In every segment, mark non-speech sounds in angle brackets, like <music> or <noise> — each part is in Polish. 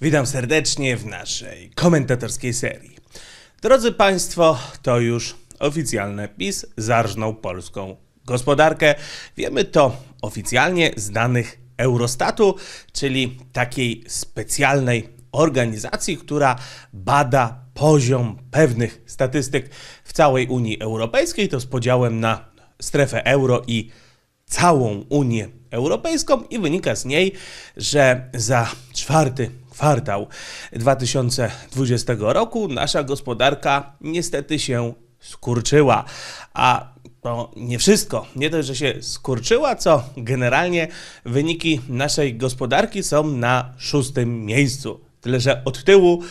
Witam serdecznie w naszej komentatorskiej serii. Drodzy Państwo, to już oficjalne PiS zarżnął polską gospodarkę. Wiemy to oficjalnie z danych Eurostatu, czyli takiej specjalnej organizacji, która bada poziom pewnych statystyk w całej Unii Europejskiej, to z podziałem na strefę euro i całą Unię Europejską i wynika z niej, że za czwarty kwartał 2020 roku nasza gospodarka niestety się skurczyła. A to nie wszystko. Nie dość, że się skurczyła, co generalnie wyniki naszej gospodarki są na szóstym miejscu. Tyle, że od tyłu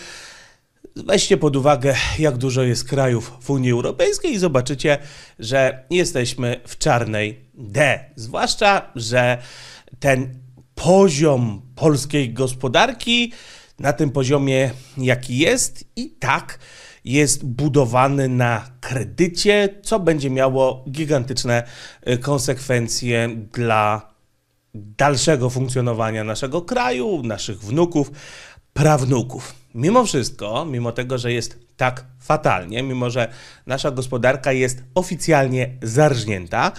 Weźcie pod uwagę, jak dużo jest krajów w Unii Europejskiej i zobaczycie, że jesteśmy w czarnej D. Zwłaszcza, że ten poziom polskiej gospodarki na tym poziomie, jaki jest, i tak jest budowany na kredycie, co będzie miało gigantyczne y, konsekwencje dla dalszego funkcjonowania naszego kraju, naszych wnuków, prawnuków mimo wszystko, mimo tego, że jest tak fatalnie, mimo że nasza gospodarka jest oficjalnie zarżnięta,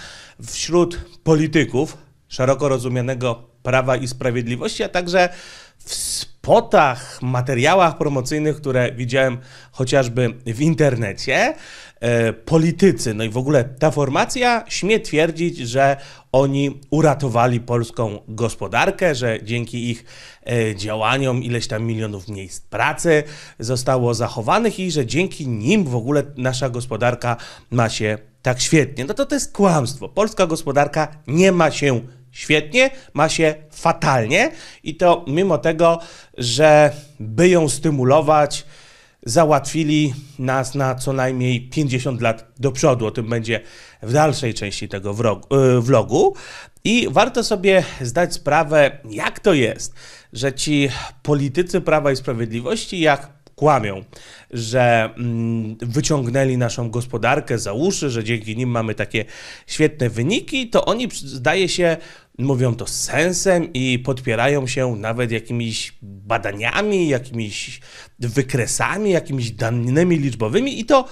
wśród polityków szeroko rozumianego Prawa i Sprawiedliwości, a także w spotach, materiałach promocyjnych, które widziałem chociażby w internecie, e, politycy, no i w ogóle ta formacja śmie twierdzić, że oni uratowali polską gospodarkę, że dzięki ich e, działaniom ileś tam milionów miejsc pracy zostało zachowanych i że dzięki nim w ogóle nasza gospodarka ma się tak świetnie. No to to jest kłamstwo. Polska gospodarka nie ma się świetnie, ma się fatalnie i to mimo tego, że by ją stymulować, załatwili nas na co najmniej 50 lat do przodu. O tym będzie w dalszej części tego e, vlogu. I warto sobie zdać sprawę, jak to jest, że ci politycy Prawa i Sprawiedliwości, jak kłamią, że mm, wyciągnęli naszą gospodarkę za uszy, że dzięki nim mamy takie świetne wyniki, to oni zdaje się mówią to z sensem i podpierają się nawet jakimiś badaniami, jakimiś wykresami, jakimiś danymi liczbowymi i to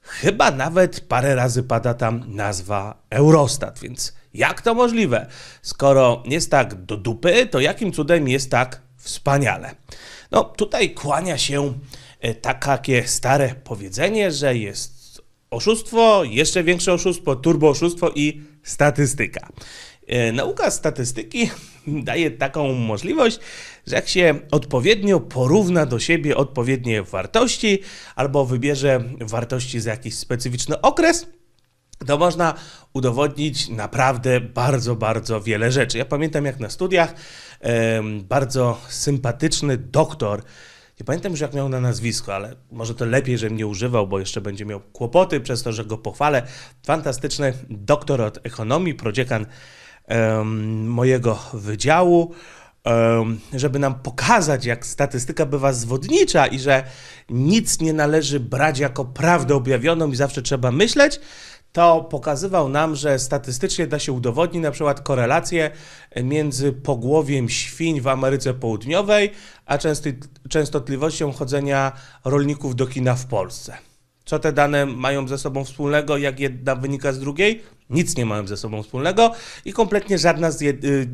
chyba nawet parę razy pada tam nazwa Eurostat, więc jak to możliwe? Skoro jest tak do dupy, to jakim cudem jest tak wspaniale? No tutaj kłania się e, takie stare powiedzenie, że jest oszustwo, jeszcze większe oszustwo, turbo oszustwo i statystyka. E, nauka statystyki <laughs> daje taką możliwość, że jak się odpowiednio porówna do siebie odpowiednie wartości albo wybierze wartości za jakiś specyficzny okres, to można udowodnić naprawdę bardzo, bardzo wiele rzeczy. Ja pamiętam jak na studiach bardzo sympatyczny doktor, nie pamiętam już jak miał na nazwisko, ale może to lepiej, że mnie używał, bo jeszcze będzie miał kłopoty przez to, że go pochwalę. Fantastyczny doktor od ekonomii, prodziekan mojego wydziału, żeby nam pokazać, jak statystyka bywa zwodnicza i że nic nie należy brać jako prawdę objawioną i zawsze trzeba myśleć, to pokazywał nam, że statystycznie da się udowodnić na przykład korelację między pogłowiem świń w Ameryce Południowej, a częstotliwością chodzenia rolników do kina w Polsce. Co te dane mają ze sobą wspólnego, jak jedna wynika z drugiej? nic nie mają ze sobą wspólnego i kompletnie żadna z, jed... Y,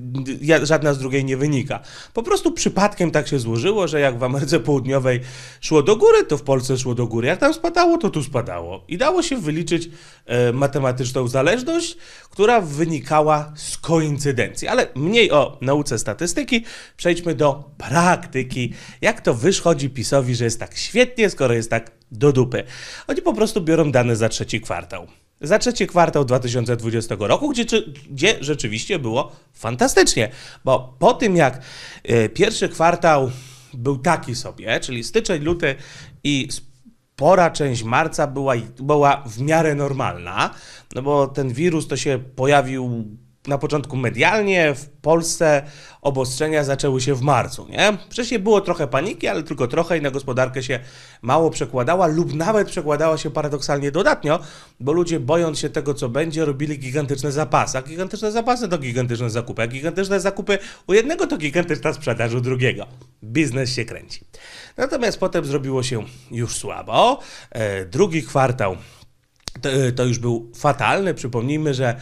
żadna z drugiej nie wynika. Po prostu przypadkiem tak się złożyło, że jak w Ameryce Południowej szło do góry, to w Polsce szło do góry. Jak tam spadało, to tu spadało. I dało się wyliczyć e, matematyczną zależność, która wynikała z koincydencji. Ale mniej o nauce statystyki, przejdźmy do praktyki. Jak to wyszchodzi PiSowi, że jest tak świetnie, skoro jest tak do dupy? Oni po prostu biorą dane za trzeci kwartał za trzeci kwartał 2020 roku, gdzie, gdzie rzeczywiście było fantastycznie, bo po tym jak e, pierwszy kwartał był taki sobie, czyli styczeń, luty i spora część marca była, była w miarę normalna, no bo ten wirus to się pojawił na początku medialnie, w Polsce obostrzenia zaczęły się w marcu, nie? Wcześniej było trochę paniki, ale tylko trochę i na gospodarkę się mało przekładała lub nawet przekładała się paradoksalnie dodatnio, bo ludzie bojąc się tego, co będzie, robili gigantyczne zapasy. A gigantyczne zapasy to gigantyczne zakupy, a gigantyczne zakupy u jednego to gigantyczna sprzedaż u drugiego. Biznes się kręci. Natomiast potem zrobiło się już słabo. E, drugi kwartał to, y, to, już był fatalny. Przypomnijmy, że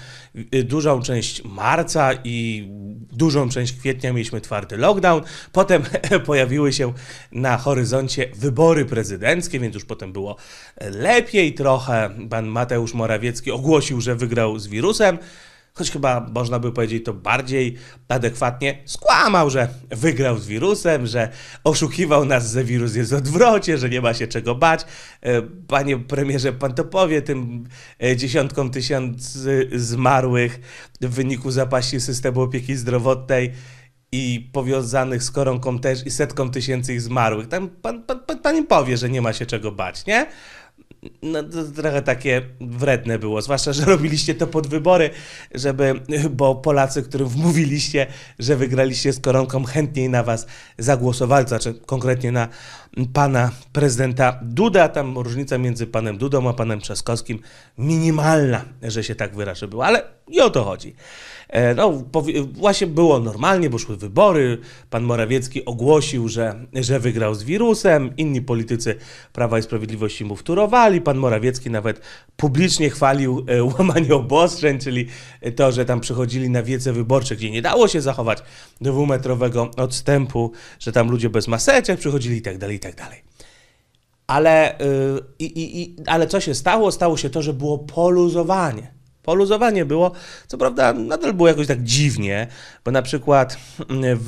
y, dużą część marca i dużą część kwietnia mieliśmy twardy lockdown. Potem <laughs> pojawiły się na horyzoncie wybory prezydenckie, więc już potem było lepiej trochę. Pan Mateusz Morawiecki ogłosił, że wygrał z wirusem choć chyba można by powiedzieć to bardziej adekwatnie, skłamał, że wygrał z wirusem, że oszukiwał nas, że wirus jest w odwrocie, że nie ma się czego bać. E, panie premierze, pan to powie tym e, dziesiątkom tysięcy zmarłych w wyniku zapaści systemu opieki zdrowotnej i powiązanych z koronką też i setką tysięcy ich zmarłych. Tam pan, pan, pan, pan im powie, że nie ma się czego bać, nie? no, trochę takie wredne było, zwłaszcza, że robiliście to pod wybory, żeby, bo Polacy, którym wmówiliście, że wygraliście z koronką, chętniej na was zagłosowali, znaczy konkretnie na pana prezydenta Duda. Tam różnica między panem Dudą a panem Trzaskowskim minimalna, że się tak wyrażę, była, ale i o to chodzi. E, no, właśnie było normalnie, bo szły wybory. Pan Morawiecki ogłosił, że, że wygrał z wirusem. Inni politycy Prawa i Sprawiedliwości mu wturowali. Pan Morawiecki nawet publicznie chwalił e, łamanie obostrzeń, czyli to, że tam przychodzili na wiece wyborcze, gdzie nie dało się zachować dwumetrowego odstępu, że tam ludzie bez maseczek przychodzili i tak, tak tak dalej. Ale, y, i, i, ale co się stało? Stało się to, że było poluzowanie. Poluzowanie było, co prawda nadal było jakoś tak dziwnie, bo na przykład mm, w,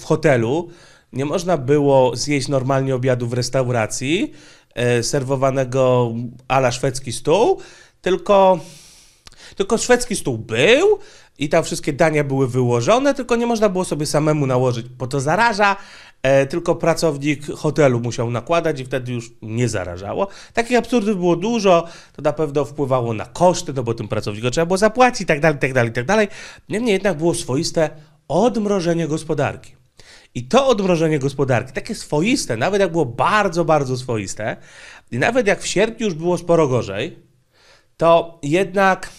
w hotelu nie można było zjeść normalnie obiadu w restauracji, e, serwowanego ala szwedzki stół, tylko, tylko szwedzki stół był, i tam wszystkie dania były wyłożone, tylko nie można było sobie samemu nałożyć, bo to zaraża, e, tylko pracownik hotelu musiał nakładać i wtedy już nie zarażało. Takich absurdów było dużo, to na pewno wpływało na koszty, no bo tym pracownikom trzeba było zapłacić i tak dalej, tak dalej, tak dalej. Niemniej jednak było swoiste odmrożenie gospodarki. I to odmrożenie gospodarki, takie swoiste, nawet jak było bardzo, bardzo swoiste, i nawet jak w sierpniu już było sporo gorzej, to jednak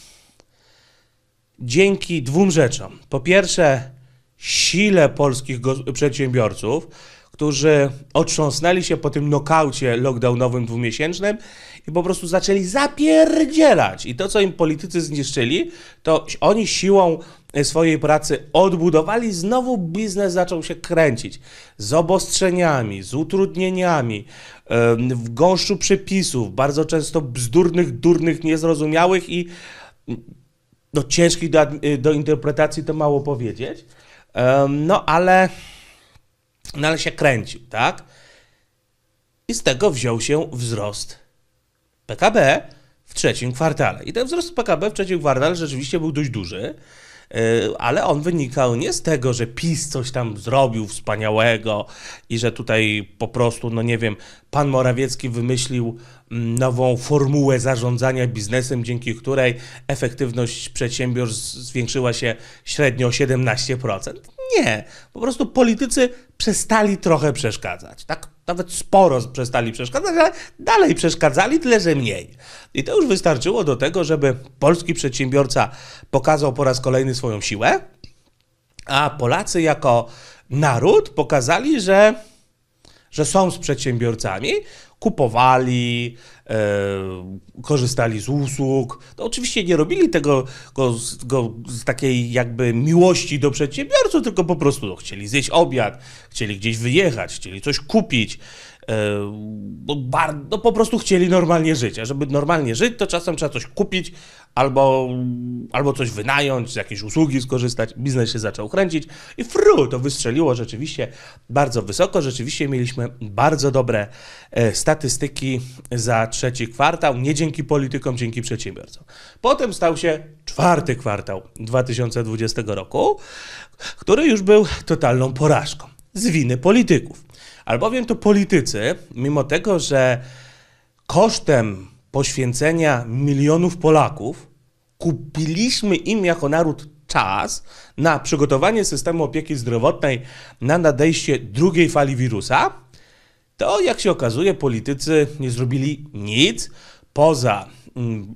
dzięki dwóm rzeczom. Po pierwsze, sile polskich przedsiębiorców, którzy otrząsnęli się po tym nokaucie lockdownowym dwumiesięcznym i po prostu zaczęli zapierdzielać. I to, co im politycy zniszczyli, to oni siłą e, swojej pracy odbudowali, znowu biznes zaczął się kręcić. Z obostrzeniami, z utrudnieniami, e, w gąszczu przepisów, bardzo często bzdurnych, durnych, niezrozumiałych i no, ciężkich do, y, do interpretacji to mało powiedzieć, no ale, no ale się kręcił, tak? I z tego wziął się wzrost PKB w trzecim kwartale. I ten wzrost PKB w trzecim kwartale rzeczywiście był dość duży. E, ale on wynikał nie z tego, że PiS coś tam zrobił wspaniałego i że tutaj po prostu, no nie wiem, pan Morawiecki wymyślił mm, nową formułę zarządzania biznesem, dzięki której efektywność przedsiębiorstw zwiększyła się średnio o 17%. Nie, po prostu politycy przestali trochę przeszkadzać, tak? nawet sporo przestali przeszkadzać, ale dalej przeszkadzali, tyle że mniej. I to już wystarczyło do tego, żeby polski przedsiębiorca pokazał po raz kolejny swoją siłę, a Polacy jako naród pokazali, że, że są z przedsiębiorcami, kupowali, e, korzystali z usług. No oczywiście nie robili tego go, go z takiej jakby miłości do przedsiębiorców, tylko po prostu no, chcieli zjeść obiad, chcieli gdzieś wyjechać, chcieli coś kupić bo bardzo, no po prostu chcieli normalnie żyć, a żeby normalnie żyć, to czasem trzeba coś kupić albo, albo coś wynająć, z jakiejś usługi skorzystać, biznes się zaczął kręcić i fru, to wystrzeliło rzeczywiście bardzo wysoko, rzeczywiście mieliśmy bardzo dobre e, statystyki za trzeci kwartał, nie dzięki politykom, dzięki przedsiębiorcom. Potem stał się czwarty kwartał 2020 roku, który już był totalną porażką z winy polityków. Albowiem to politycy, mimo tego, że kosztem poświęcenia milionów Polaków kupiliśmy im jako naród czas na przygotowanie systemu opieki zdrowotnej na nadejście drugiej fali wirusa, to jak się okazuje, politycy nie zrobili nic poza mm,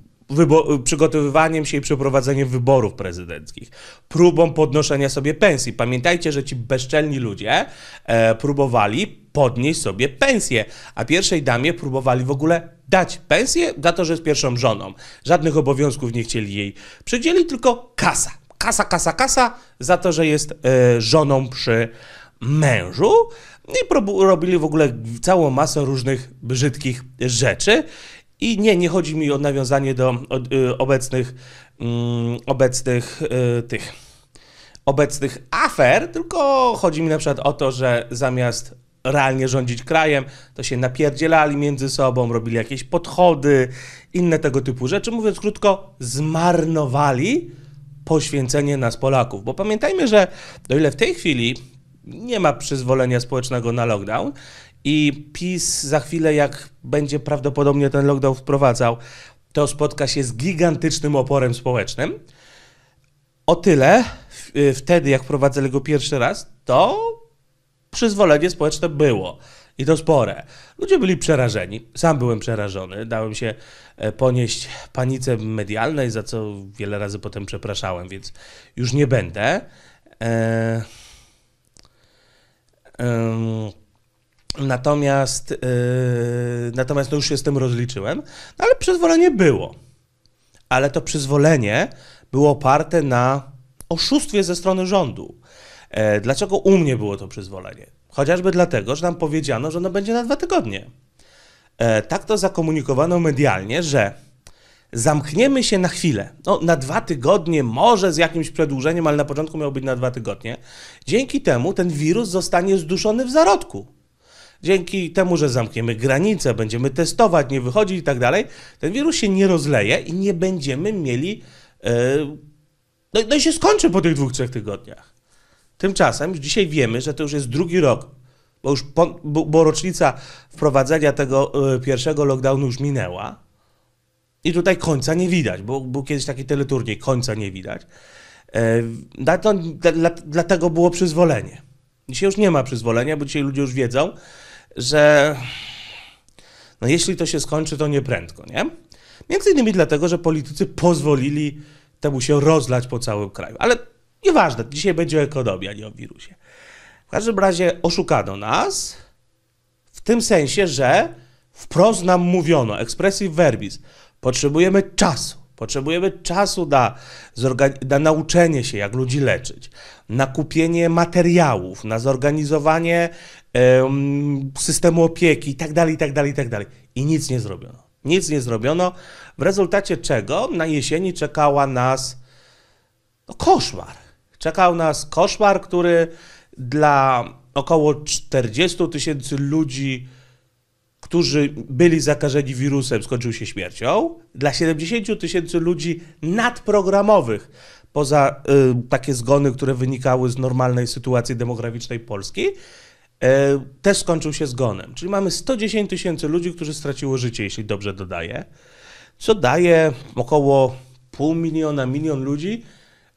przygotowywaniem się i przeprowadzeniem wyborów prezydenckich, próbą podnoszenia sobie pensji. Pamiętajcie, że ci bezczelni ludzie e, próbowali podnieść sobie pensję, a pierwszej damie próbowali w ogóle dać pensję za to, że jest pierwszą żoną. Żadnych obowiązków nie chcieli jej przydzielić, tylko kasa. Kasa, kasa, kasa za to, że jest e, żoną przy mężu no i robili w ogóle całą masę różnych brzydkich rzeczy. I nie, nie chodzi mi o nawiązanie do y, obecnych, mm, obecnych y, tych obecnych afer, tylko chodzi mi na przykład o to, że zamiast realnie rządzić krajem, to się napierdzielali między sobą, robili jakieś podchody, inne tego typu rzeczy. Mówiąc krótko, zmarnowali poświęcenie nas Polaków. Bo pamiętajmy, że do ile w tej chwili nie ma przyzwolenia społecznego na lockdown i PiS za chwilę, jak będzie prawdopodobnie ten lockdown wprowadzał, to spotka się z gigantycznym oporem społecznym. O tyle y, wtedy, jak prowadzę go pierwszy raz, to przyzwolenie społeczne było. I to spore. Ludzie byli przerażeni. Sam byłem przerażony. Dałem się e, ponieść panice medialnej, za co wiele razy potem przepraszałem, więc już nie będę. Eee... Eee... Natomiast, yy, natomiast no już się z tym rozliczyłem, no ale przyzwolenie było. Ale to przyzwolenie było oparte na oszustwie ze strony rządu. E, dlaczego u mnie było to przyzwolenie? Chociażby dlatego, że nam powiedziano, że ono będzie na dwa tygodnie. E, tak to zakomunikowano medialnie, że zamkniemy się na chwilę. No, na dwa tygodnie, może z jakimś przedłużeniem, ale na początku miało być na dwa tygodnie. Dzięki temu ten wirus zostanie zduszony w zarodku dzięki temu, że zamkniemy granice, będziemy testować, nie wychodzić i tak dalej, ten wirus się nie rozleje i nie będziemy mieli. E, no, no i się skończy po tych dwóch, trzech tygodniach. Tymczasem już dzisiaj wiemy, że to już jest drugi rok, bo już po, bo, bo rocznica wprowadzenia tego e, pierwszego lockdownu już minęła. I tutaj końca nie widać, bo był kiedyś taki teleturniej, końca nie widać. E, dla, dlatego było przyzwolenie. Dzisiaj już nie ma przyzwolenia, bo dzisiaj ludzie już wiedzą, że no jeśli to się skończy, to nieprędko, nie? Między innymi dlatego, że politycy pozwolili temu się rozlać po całym kraju. Ale nieważne, dzisiaj będzie o ekonomii, a nie o wirusie. W każdym razie oszukano nas w tym sensie, że wprost nam mówiono, expressive verbis, potrzebujemy czasu. Potrzebujemy czasu na, na nauczenie się, jak ludzi leczyć, na kupienie materiałów, na zorganizowanie um, systemu opieki itd., tak, tak, tak dalej I nic nie zrobiono. Nic nie zrobiono, w rezultacie czego na jesieni czekała nas no, koszmar. Czekał nas koszmar, który dla około 40 tysięcy ludzi którzy byli zakażeni wirusem, skończył się śmiercią, dla 70 tysięcy ludzi nadprogramowych, poza y, takie zgony, które wynikały z normalnej sytuacji demograficznej Polski, y, też skończył się zgonem. Czyli mamy 110 tysięcy ludzi, którzy straciło życie, jeśli dobrze dodaję, co daje około pół miliona, milion ludzi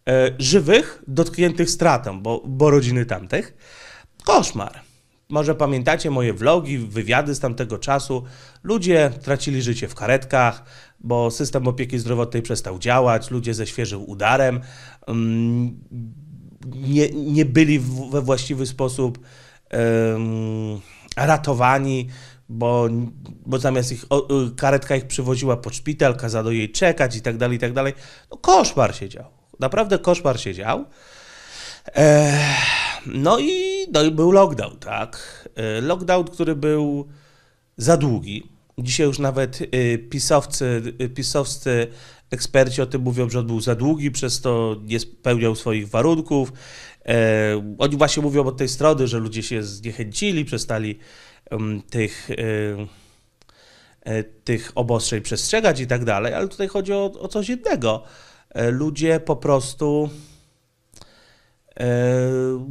y, żywych, dotkniętych stratą, bo, bo rodziny tamtych. Koszmar. Może pamiętacie moje vlogi, wywiady z tamtego czasu. Ludzie tracili życie w karetkach, bo system opieki zdrowotnej przestał działać, ludzie ze świeżym udarem mm, nie, nie byli we właściwy sposób ratowani, bo, bo zamiast ich, y, karetka ich przywoziła pod szpital, kazano jej czekać i tak dalej, i tak dalej. No koszmar się dział. Naprawdę koszmar się dział. Eee no i, był lockdown, tak. E, lockdown, który był za długi. Dzisiaj już nawet e, pisowcy, e, pisowscy eksperci o tym mówią, że on był za długi, przez to nie spełniał swoich warunków. Oni właśnie mówią od tej strony, że ludzie się zniechęcili, przestali tych, tych obostrzeń przestrzegać i tak dalej, ale tutaj chodzi o, o coś innego. Ludzie po prostu E,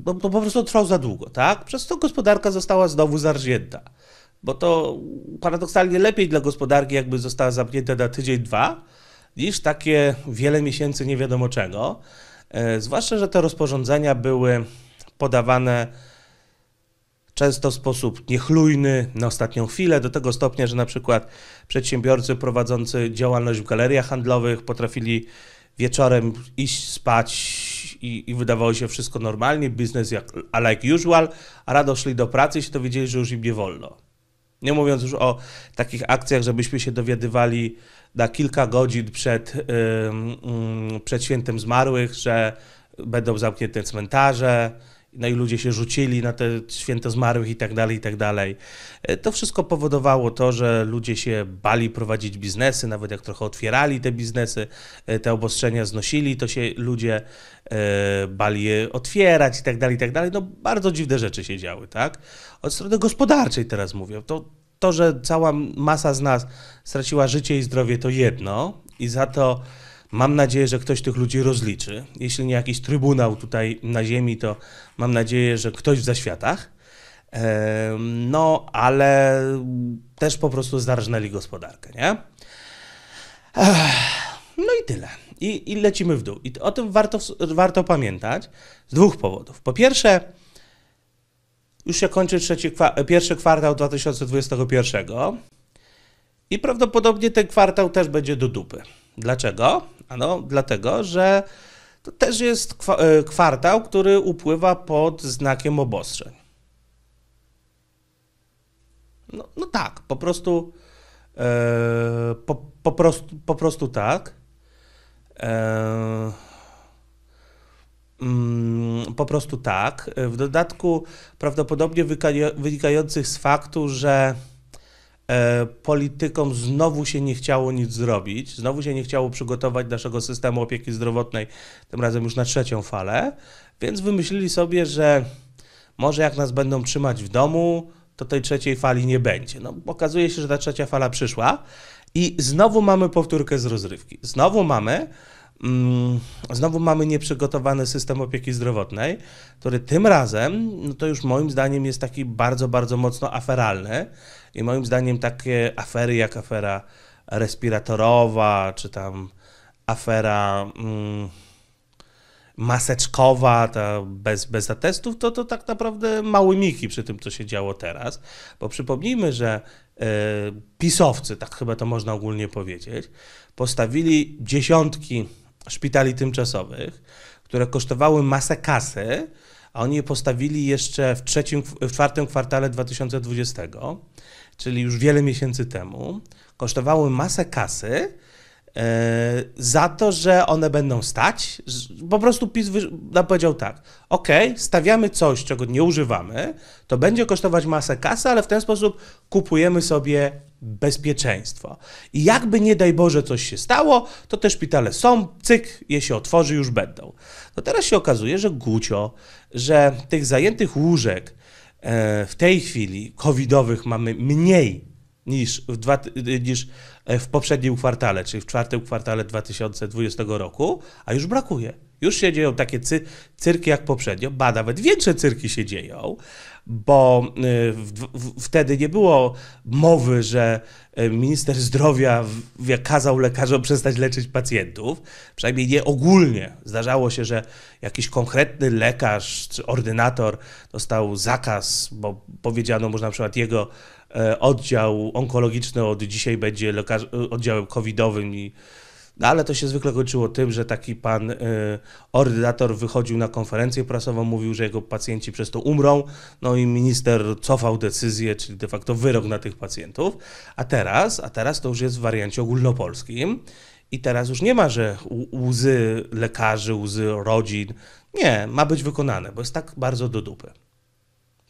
no, to po prostu trwał za długo, tak? Przez to gospodarka została znowu zarżnięta. Bo to paradoksalnie lepiej dla gospodarki, jakby została zamknięta na tydzień, dwa, niż takie wiele miesięcy nie wiadomo czego. E, zwłaszcza, że te rozporządzenia były podawane często w sposób niechlujny, na ostatnią chwilę, do tego stopnia, że na przykład przedsiębiorcy prowadzący działalność w galeriach handlowych potrafili wieczorem iść spać i, i, wydawało się wszystko normalnie, biznes jak a like usual, a rano szli do pracy i się dowiedzieli, że już im nie wolno. Nie mówiąc już o takich akcjach, żebyśmy się dowiadywali na kilka godzin przed, yy, yy, przed świętem zmarłych, że będą zamknięte cmentarze, no i ludzie się rzucili na te święto zmarłych i tak dalej, i tak dalej. E, to wszystko powodowało to, że ludzie się bali prowadzić biznesy, nawet jak trochę otwierali te biznesy, e, te obostrzenia znosili, to się ludzie e, bali je otwierać i tak dalej, i tak dalej. No bardzo dziwne rzeczy się działy, tak? Od strony gospodarczej teraz mówię, to to, że cała masa z nas straciła życie i zdrowie, to jedno i za to Mam nadzieję, że ktoś tych ludzi rozliczy. Jeśli nie jakiś trybunał tutaj na ziemi, to mam nadzieję, że ktoś w zaświatach. No, ale też po prostu zarżnęli gospodarkę, nie? No i tyle. I, I, lecimy w dół. I o tym warto, warto pamiętać z dwóch powodów. Po pierwsze, już się kończy trzeci, pierwszy kwartał 2021 i prawdopodobnie ten kwartał też będzie do dupy. Dlaczego? Ano, dlatego, że to też jest e, kwartał, który upływa pod znakiem obostrzeń. No, no tak, po prostu, yy, po, po, prostu, po prostu tak. Yy, po prostu tak. W dodatku prawdopodobnie wynikających z faktu, że E, politykom znowu się nie chciało nic zrobić, znowu się nie chciało przygotować naszego systemu opieki zdrowotnej, tym razem już na trzecią falę, więc wymyślili sobie, że może jak nas będą trzymać w domu, to tej trzeciej fali nie będzie. No, okazuje się, że ta trzecia fala przyszła i znowu mamy powtórkę z rozrywki. Znowu mamy Mm, znowu mamy nieprzygotowany system opieki zdrowotnej, który tym razem, no to już moim zdaniem jest taki bardzo, bardzo mocno aferalny. I moim zdaniem takie afery jak afera respiratorowa, czy tam afera mm, maseczkowa, ta bez, bez atestów, to, to tak naprawdę mały miki przy tym, co się działo teraz. Bo przypomnijmy, że y, pisowcy, tak chyba to można ogólnie powiedzieć, postawili dziesiątki szpitali tymczasowych, które kosztowały masę kasy, a oni je postawili jeszcze w, trzecim, w czwartym kwartale 2020, czyli już wiele miesięcy temu. Kosztowały masę kasy, E, za to, że one będą stać. Po prostu PiS powiedział tak, ok, stawiamy coś, czego nie używamy, to będzie kosztować masę kasy, ale w ten sposób kupujemy sobie bezpieczeństwo. I jakby nie daj Boże coś się stało, to te szpitale są, cyk, je się otworzy, już będą. No teraz się okazuje, że gucio, że tych zajętych łóżek e, w tej chwili covidowych mamy mniej niż w, dwa, y, niż e, w poprzednim kwartale, czyli w czwartym kwartale 2020 roku, a już brakuje. Już się dzieją takie cy, cyrki jak poprzednio, ba, nawet większe cyrki się dzieją, bo y, w, w, wtedy nie było mowy, że y, minister zdrowia kazał lekarzom przestać leczyć pacjentów, przynajmniej nie ogólnie. Zdarzało się, że jakiś konkretny lekarz czy ordynator dostał zakaz, bo powiedziano mu, że na przykład jego E, oddział onkologiczny od dzisiaj będzie lekarz, e, oddziałem covidowym i no ale to się zwykle kończyło tym, że taki pan y, ordynator wychodził na konferencję prasową, mówił, że jego pacjenci przez to umrą, no i minister cofał decyzję, czyli de facto wyrok na tych pacjentów. A teraz, a teraz to już jest w wariancie ogólnopolskim i teraz już nie ma, że łzy lekarzy, łzy rodzin. Nie, ma być wykonane, bo jest tak bardzo do dupy.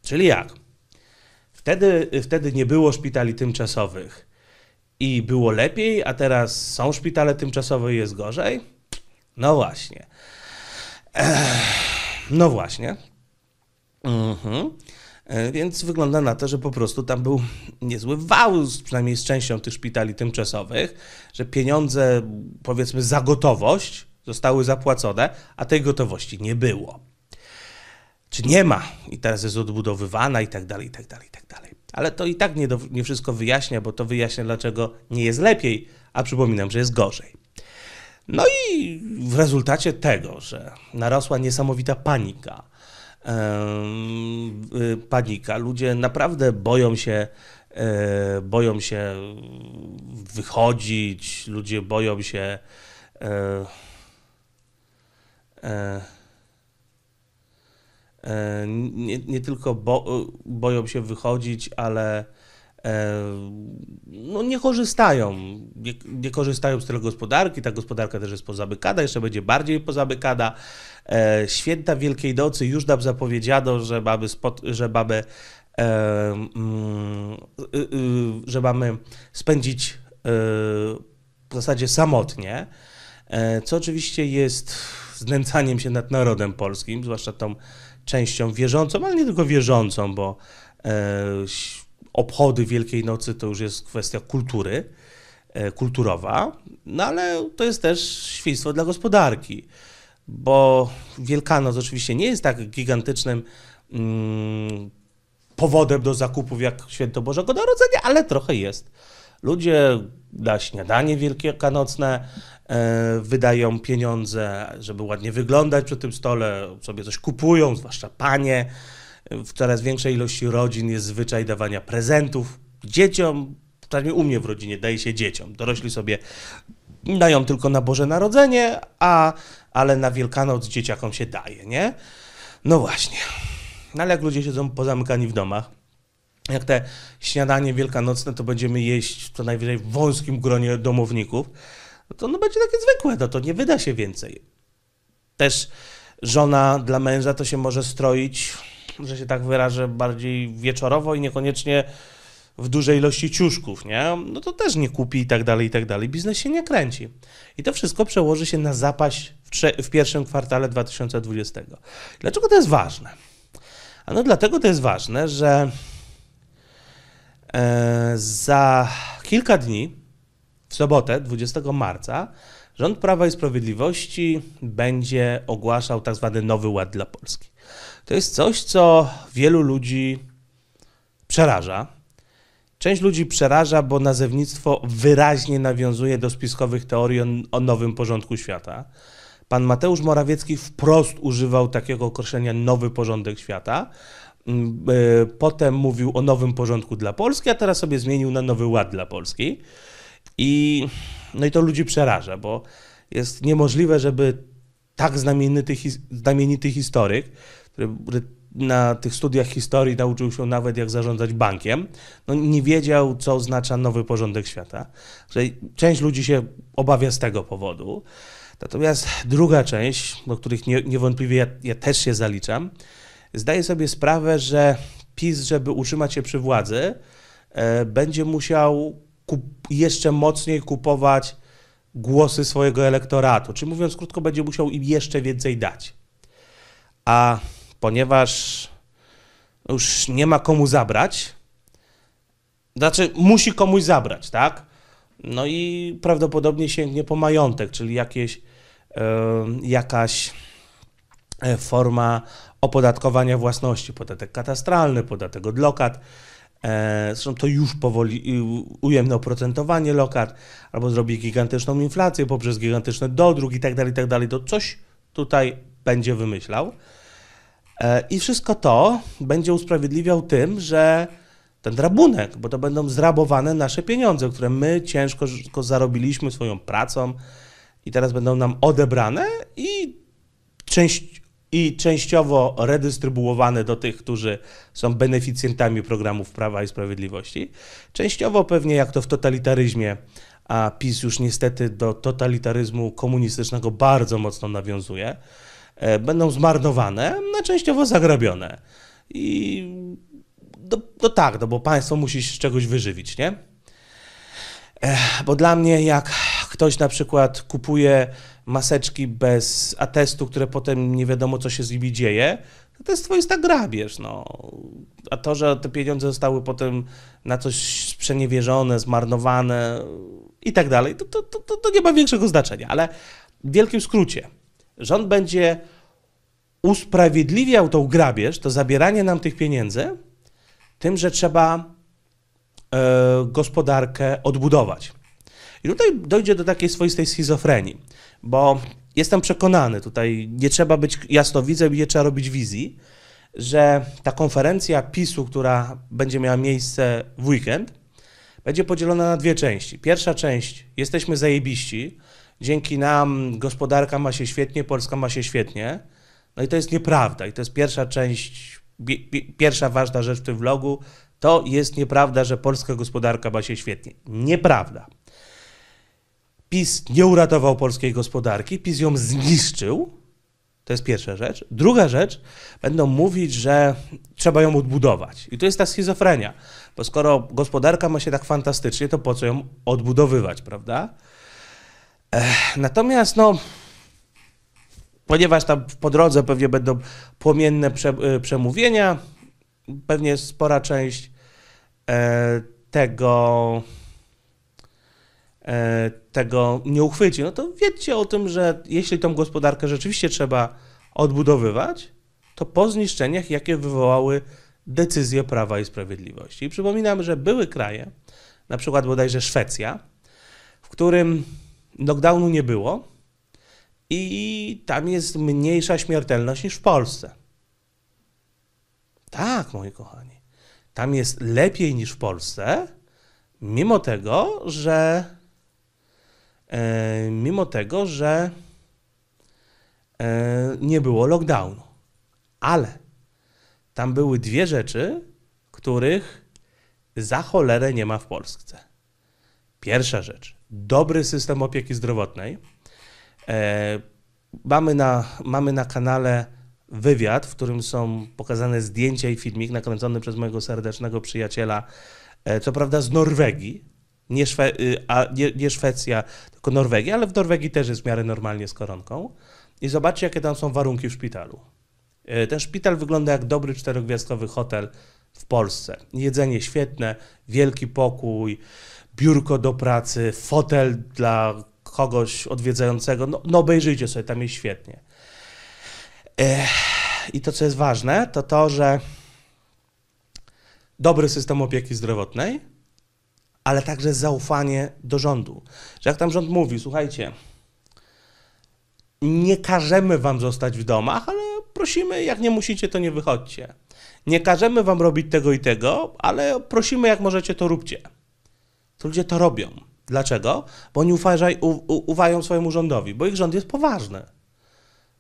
Czyli jak? Wtedy, wtedy nie było szpitali tymczasowych i było lepiej, a teraz są szpitale tymczasowe i jest gorzej? No właśnie. No właśnie. Mhm. E, więc wygląda na to, że po prostu tam był niezły wał, przynajmniej z częścią tych szpitali tymczasowych, że pieniądze, powiedzmy, za gotowość zostały zapłacone, a tej gotowości nie było czy nie ma i teraz jest odbudowywana i tak dalej, i tak dalej, i tak dalej. Ale to i tak nie, do, nie wszystko wyjaśnia, bo to wyjaśnia, dlaczego nie jest lepiej, a przypominam, że jest gorzej. No i w rezultacie tego, że narosła niesamowita panika, yy, panika, ludzie naprawdę boją się, yy, boją się wychodzić, ludzie boją się. Yy, E, nie, nie tylko bo, boją się wychodzić, ale e, no nie korzystają, nie, nie korzystają z tej gospodarki, ta gospodarka też jest pozamykana, jeszcze będzie bardziej pozamykana. E, święta Wielkiej Nocy już nam zapowiedziano, że mamy, spot, że mamy, mm, y, y, że mamy spędzić w zasadzie samotnie, co oczywiście jest znęcaniem się nad narodem polskim, zwłaszcza tą częścią wierzącą, ale nie tylko wierzącą, bo e, obchody Wielkiej Nocy to już jest kwestia kultury, e, kulturowa, no ale to jest też świństwo dla gospodarki, bo Wielkanoc oczywiście nie jest tak gigantycznym mm, powodem do zakupów jak Święto Bożego Narodzenia, ale trochę jest. Ludzie na śniadanie wielkanocne, E, wydają pieniądze, żeby ładnie wyglądać przy tym stole, sobie coś kupują, zwłaszcza panie. W coraz większej ilości rodzin jest zwyczaj dawania prezentów dzieciom, przynajmniej u mnie w rodzinie daje się dzieciom. Dorośli sobie dają tylko na Boże Narodzenie, a, ale na Wielkanoc dzieciakom się daje, nie? No właśnie. No ale jak ludzie siedzą pozamykani w domach, jak te śniadanie wielkanocne, to będziemy jeść co najwyżej w wąskim gronie domowników no to ono będzie takie zwykłe, no to nie wyda się więcej. Też żona dla męża to się może stroić, że się tak wyrażę, bardziej wieczorowo i niekoniecznie w dużej ilości ciuszków, nie? No to też nie kupi i tak dalej, i tak dalej. Biznes się nie kręci. I to wszystko przełoży się na zapaść w, w pierwszym kwartale 2020. Dlaczego to jest ważne? Ano dlatego to jest ważne, że e, za kilka dni w sobotę, 20 marca, rząd Prawa i Sprawiedliwości będzie ogłaszał tzw. Tak nowy ład dla Polski. To jest coś, co wielu ludzi przeraża. Część ludzi przeraża, bo nazewnictwo wyraźnie nawiązuje do spiskowych teorii o, nowym porządku świata. Pan Mateusz Morawiecki wprost używał takiego określenia nowy porządek świata. Mm, y, potem mówił o nowym porządku dla Polski, a teraz sobie zmienił na nowy ład dla Polski. I, no i to ludzi przeraża, bo jest niemożliwe, żeby tak znamienity, znamienity historyk, który na tych studiach historii nauczył się nawet, jak zarządzać bankiem, no nie wiedział, co oznacza nowy porządek świata. Że część ludzi się obawia z tego powodu. Natomiast druga część, do których nie, niewątpliwie ja, ja też się zaliczam, zdaje sobie sprawę, że PiS, żeby utrzymać się przy władzy, e, będzie musiał jeszcze mocniej kupować głosy swojego elektoratu. Czy mówiąc krótko, będzie musiał im jeszcze więcej dać. A ponieważ już nie ma komu zabrać, znaczy musi komuś zabrać, tak? No i prawdopodobnie sięgnie po majątek, czyli jakieś, yy, jakaś e, forma opodatkowania własności, podatek katastralny, podatek od lokat E, zresztą to już powoli y, ujemne oprocentowanie lokat, albo zrobi gigantyczną inflację poprzez gigantyczny dodruk i tak dalej, i tak dalej. To coś tutaj będzie wymyślał. E, I wszystko to będzie usprawiedliwiał tym, że ten rabunek, bo to będą zrabowane nasze pieniądze, które my ciężko zarobiliśmy swoją pracą i teraz będą nam odebrane i część i częściowo redystrybuowane do tych, którzy są beneficjentami programów Prawa i Sprawiedliwości. Częściowo pewnie jak to w totalitaryzmie, a PiS już niestety do totalitaryzmu komunistycznego bardzo mocno nawiązuje, e, będą zmarnowane, a no, częściowo zagrabione. I to, no tak, no bo państwo musi się z czegoś wyżywić, nie? E, bo dla mnie, jak ktoś na przykład kupuje maseczki bez atestu, które potem nie wiadomo, co się z nimi dzieje, no to jest swoista grabież, no. A to, że te pieniądze zostały potem na coś sprzeniewierzone, zmarnowane i tak dalej, to, to, to, to nie ma większego znaczenia. Ale w wielkim skrócie, rząd będzie usprawiedliwiał tą grabież, to zabieranie nam tych pieniędzy, tym, że trzeba y, gospodarkę odbudować. I tutaj dojdzie do takiej swoistej schizofrenii, bo jestem przekonany, tutaj nie trzeba być jasnowidzem i nie trzeba robić wizji, że ta konferencja PiSu, która będzie miała miejsce w weekend, będzie podzielona na dwie części. Pierwsza część, jesteśmy zajebiści, dzięki nam gospodarka ma się świetnie, Polska ma się świetnie. No i to jest nieprawda i to jest pierwsza część, pierwsza ważna rzecz w tym vlogu, to jest nieprawda, że polska gospodarka ma się świetnie. Nieprawda. PiS nie uratował polskiej gospodarki, PiS ją zniszczył. To jest pierwsza rzecz. Druga rzecz, będą mówić, że trzeba ją odbudować. I to jest ta schizofrenia, bo skoro gospodarka ma się tak fantastycznie, to po co ją odbudowywać, prawda? Ech, natomiast, no, ponieważ tam po drodze pewnie będą płomienne prze, y, przemówienia, pewnie spora część e, tego E, tego nie uchwyci, no to wiedzcie o tym, że jeśli tą gospodarkę rzeczywiście trzeba odbudowywać, to po zniszczeniach, jakie wywołały decyzje Prawa i Sprawiedliwości. I przypominam, że były kraje, na przykład bodajże Szwecja, w którym lockdownu nie było i tam jest mniejsza śmiertelność niż w Polsce. Tak, moi kochani. Tam jest lepiej niż w Polsce, mimo tego, że E, mimo tego, że e, nie było lockdownu. Ale tam były dwie rzeczy, których za cholerę nie ma w Polsce. Pierwsza rzecz, dobry system opieki zdrowotnej. E, mamy na, mamy na kanale wywiad, w którym są pokazane zdjęcia i filmik nakręcony przez mojego serdecznego przyjaciela, co prawda z Norwegii, nie, Szwe y, a nie, nie Szwecja, tylko Norwegia, ale w Norwegii też jest w miarę normalnie z koronką. I zobaczcie, jakie tam są warunki w szpitalu. E, ten szpital wygląda jak dobry czterogwiazdkowy hotel w Polsce. Jedzenie świetne, wielki pokój, biurko do pracy, fotel dla kogoś odwiedzającego. No, no obejrzyjcie sobie, tam jest świetnie. E, I to, co jest ważne, to to, że dobry system opieki zdrowotnej, ale także zaufanie do rządu. Że jak tam rząd mówi, słuchajcie, nie każemy wam zostać w domach, ale prosimy, jak nie musicie, to nie wychodźcie. Nie każemy wam robić tego i tego, ale prosimy, jak możecie, to róbcie. To ludzie to robią. Dlaczego? Bo oni uważaj, u, u, ufają swojemu rządowi, bo ich rząd jest poważny.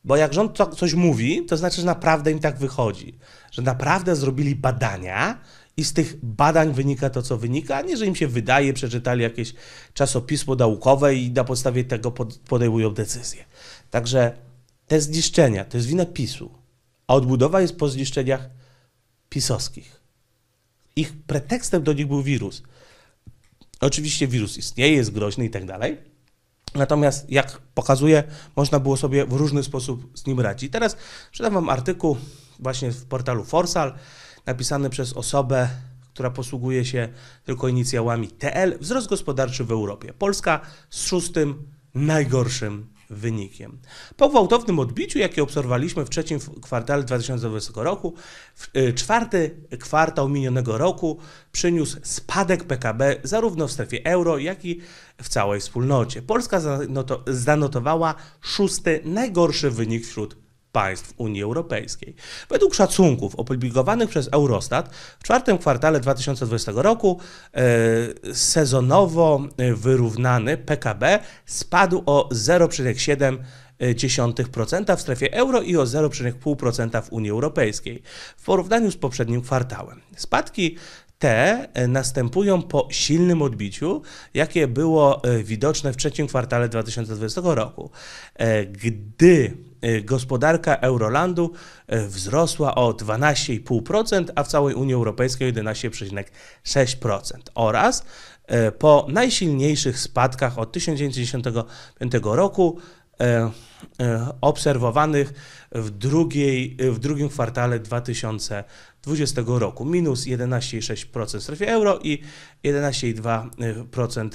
Bo jak rząd coś mówi, to znaczy, że naprawdę im tak wychodzi. Że naprawdę zrobili badania, i z tych badań wynika to, co wynika, a nie, że im się wydaje, przeczytali jakieś czasopismo naukowe i na podstawie tego podejmują decyzje. Także te zniszczenia to jest wina PiSu, a odbudowa jest po zniszczeniach pisowskich. Ich pretekstem do nich był wirus. Oczywiście wirus istnieje, jest groźny i tak dalej. Natomiast, jak pokazuje, można było sobie w różny sposób z nim radzić. Teraz przedam Wam artykuł właśnie w portalu Forsal napisany przez osobę, która posługuje się tylko inicjałami TL, wzrost gospodarczy w Europie. Polska z szóstym najgorszym wynikiem. Po gwałtownym odbiciu, jakie obserwowaliśmy w trzecim kwartale 2020 roku, y, czwarty kwartał minionego roku przyniósł spadek PKB zarówno w strefie euro, jak i w całej wspólnocie. Polska zanotowała szósty najgorszy wynik wśród państw Unii Europejskiej. Według szacunków opublikowanych przez Eurostat w czwartym kwartale 2020 roku e, sezonowo e, wyrównany PKB spadł o 0,7 w strefie euro i o 0,5% w Unii Europejskiej w porównaniu z poprzednim kwartałem. Spadki te e, następują po silnym odbiciu, jakie było e, widoczne w trzecim kwartale 2020 roku, gdy Y, gospodarka Eurolandu y, wzrosła o 12,5%, a w całej Unii Europejskiej o 11,6%. Oraz y, po najsilniejszych spadkach od 1995 roku obserwowanych w, drugiej, w drugim kwartale 2020 roku. Minus 11,6% w strefie euro i 11,2%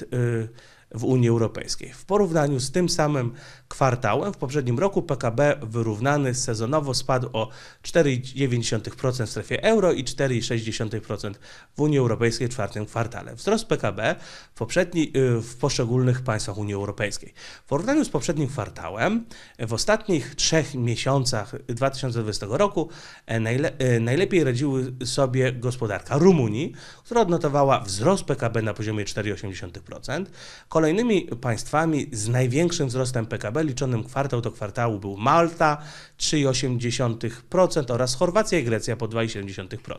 w Unii Europejskiej. W porównaniu z tym samym kwartałem w poprzednim roku PKB wyrównany sezonowo spadł o 4,9% w strefie euro i 4,6% w Unii Europejskiej w czwartym kwartale. Wzrost PKB w, poprzedni, y, w poszczególnych państwach Unii Europejskiej. W porównaniu z poprzednim kwartałem w ostatnich trzech miesiącach 2020 roku e, najle, e, najlepiej radziły sobie gospodarka Rumunii, która odnotowała wzrost PKB na poziomie 4,8%, Kolejnymi państwami z największym wzrostem PKB liczonym kwartał do kwartału był Malta 3,8% oraz Chorwacja i Grecja po 2,7%.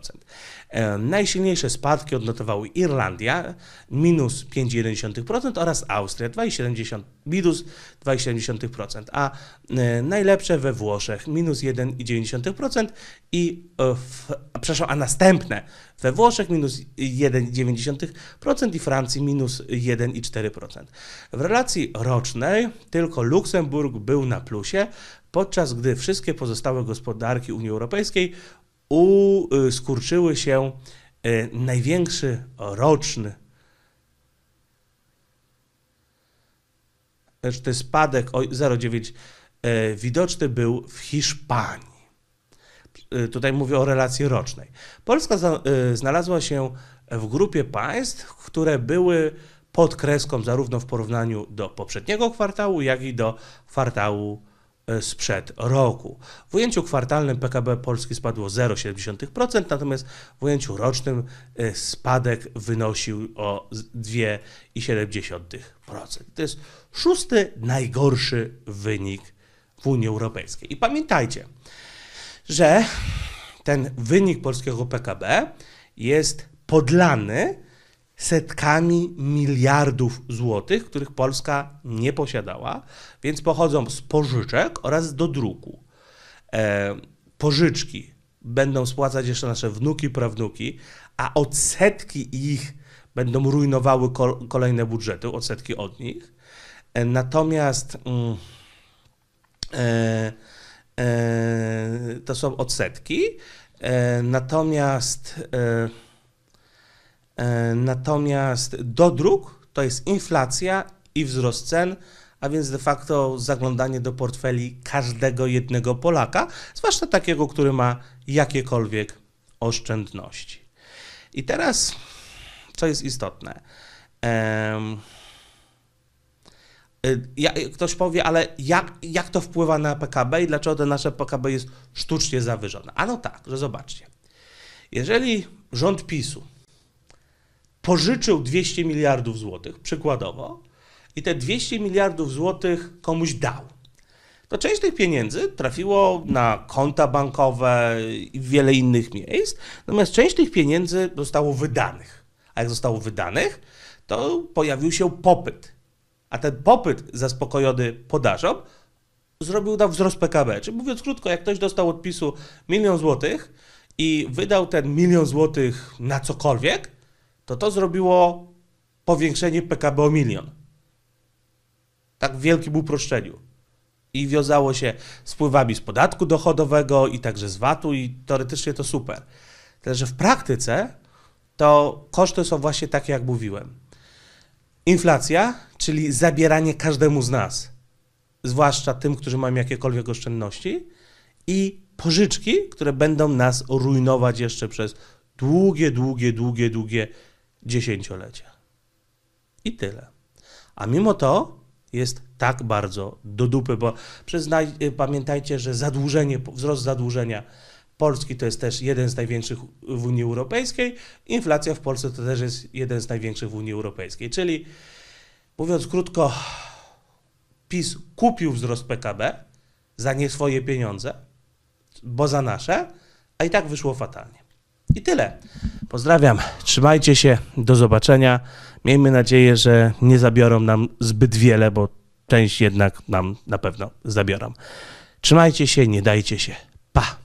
E, najsilniejsze spadki odnotowały Irlandia minus 5,1% oraz Austria 2,7% minus 2,7%, a e, najlepsze we Włoszech minus 1,9% i, e, w, przepraszam, a następne we Włoszech minus 1,9% i Francji minus 1,4%. W relacji rocznej tylko Luksemburg był na plusie, podczas gdy wszystkie pozostałe gospodarki Unii Europejskiej u, e, skurczyły się największy roczny Znaczy ten spadek o 0,9 e, widoczny był w Hiszpanii. E, tutaj mówię o relacji rocznej. Polska e, znalazła się w grupie państw, które były pod kreską zarówno w porównaniu do poprzedniego kwartału, jak i do kwartału sprzed roku. W ujęciu kwartalnym PKB Polski spadło 0,7%, natomiast w ujęciu rocznym spadek wynosił o 2,7%. To jest szósty najgorszy wynik w Unii Europejskiej. I pamiętajcie, że ten wynik polskiego PKB jest podlany setkami miliardów złotych, których Polska nie posiadała, więc pochodzą z pożyczek oraz do druku. E, pożyczki będą spłacać jeszcze nasze wnuki, prawnuki, a odsetki ich będą rujnowały kol- kolejne budżety, odsetki od nich. E, natomiast mm, e, e, to są odsetki. Natomiast natomiast dodruk to jest inflacja i wzrost cen, a więc de facto zaglądanie do portfeli każdego jednego Polaka, zwłaszcza takiego, który ma jakiekolwiek oszczędności. I teraz, co jest istotne. Um, ja, ktoś powie, ale jak, jak to wpływa na PKB i dlaczego to nasze PKB jest sztucznie zawyżone? Ano tak, że zobaczcie. Jeżeli rząd PiSu pożyczył 200 miliardów złotych, przykładowo, i te 200 miliardów złotych komuś dał, to część tych pieniędzy trafiło na konta bankowe i wiele innych miejsc, natomiast część tych pieniędzy zostało wydanych. A jak zostało wydanych, to pojawił się popyt a ten popyt zaspokojony podażą zrobił nam wzrost PKB. Czyli mówiąc krótko, jak ktoś dostał odpisu milion złotych i wydał ten milion złotych na cokolwiek, to to zrobiło powiększenie PKB o milion. Tak w wielkim uproszczeniu. I wiązało się z wpływami z podatku dochodowego i także z VAT-u i teoretycznie to super. Tyle, że w praktyce to koszty są właśnie takie, jak mówiłem. Inflacja, czyli zabieranie każdemu z nas, zwłaszcza tym, którzy mają jakiekolwiek oszczędności, i pożyczki, które będą nas rujnować jeszcze przez długie, długie, długie, długie dziesięciolecia. I tyle. A mimo to jest tak bardzo do dupy, bo przyznaj, y, pamiętajcie, że zadłużenie, wzrost zadłużenia Polski to jest też jeden z największych w Unii Europejskiej, inflacja w Polsce to też jest jeden z największych w Unii Europejskiej. Czyli mówiąc krótko, PiS kupił wzrost PKB za nie swoje pieniądze, bo za nasze, a i tak wyszło fatalnie. I tyle. Pozdrawiam, trzymajcie się, do zobaczenia. Miejmy nadzieję, że nie zabiorą nam zbyt wiele, bo część jednak nam na pewno zabiorą. Trzymajcie się, nie dajcie się. Pa!